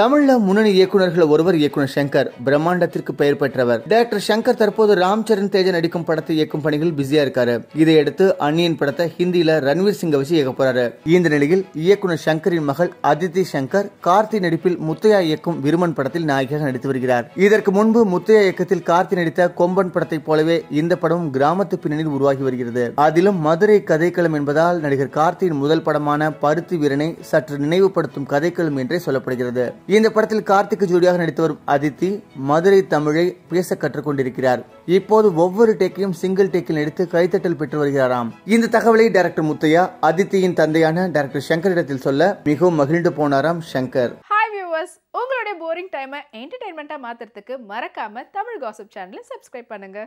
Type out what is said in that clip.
தமிழ்ல முன்னணி இயக்குநர்கள் ஒருவர் இயக்குனர் சங்கர் பிரம்மாண்டத்திற்கு பெயர் பெற்றவர் டைரக்டர் சங்கர் தற்போது ராம் சரண் தேஜ நடிக்கும் படத்தை இயக்கும் பணிகள் பிஸியா இருக்காரு இதையடுத்து அன்னியின் படத்தை ஹிந்தியில ரன்வீர் சிங்க வச்சு இயக்க போறாரு இந்த நிலையில் இயக்குனர் சங்கரின் மகள் அதித்தி சங்கர் கார்த்தி நடிப்பில் முத்தையா இயக்கும் விருமன் படத்தில் நாயகியாக நடித்து வருகிறார் இதற்கு முன்பு முத்தையா இயக்கத்தில் கார்த்தி நடித்த கொம்பன் படத்தை போலவே இந்த படம் கிராமத்து பின்னணியில் உருவாகி வருகிறது அதிலும் மதுரை கதைக்களம் என்பதால் நடிகர் கார்த்தியின் முதல் படமான பருத்தி வீரனை சற்று நினைவுபடுத்தும் கதைக்களம் என்றே சொல்லப்படுகிறது இந்த படத்தில் கார்த்திக்கு ஜோடியாக நடித்து வரும் அதித்தி மதுரை தமிழை பேச கற்றுக்கொண்டிருக்கிறார் இப்போது ஒவ்வொரு டேக்கையும் சிங்கிள் டேக்கில் நடித்து கைத்தட்டல் பெற்று வருகிறாராம் இந்த தகவலை டைரக்டர் முத்தையா அதித்தியின் தந்தையான டைரக்டர் சங்கரிடத்தில் சொல்ல மிகவும் மகிழ்ந்து போனாராம் சங்கர் உங்களுடைய போரிங் டைமை என்டர்டைன்மெண்ட்டாக மாற்றுறதுக்கு மறக்காம தமிழ் காசப் சேனலை சப்ஸ்கிரைப் பண்ணுங்க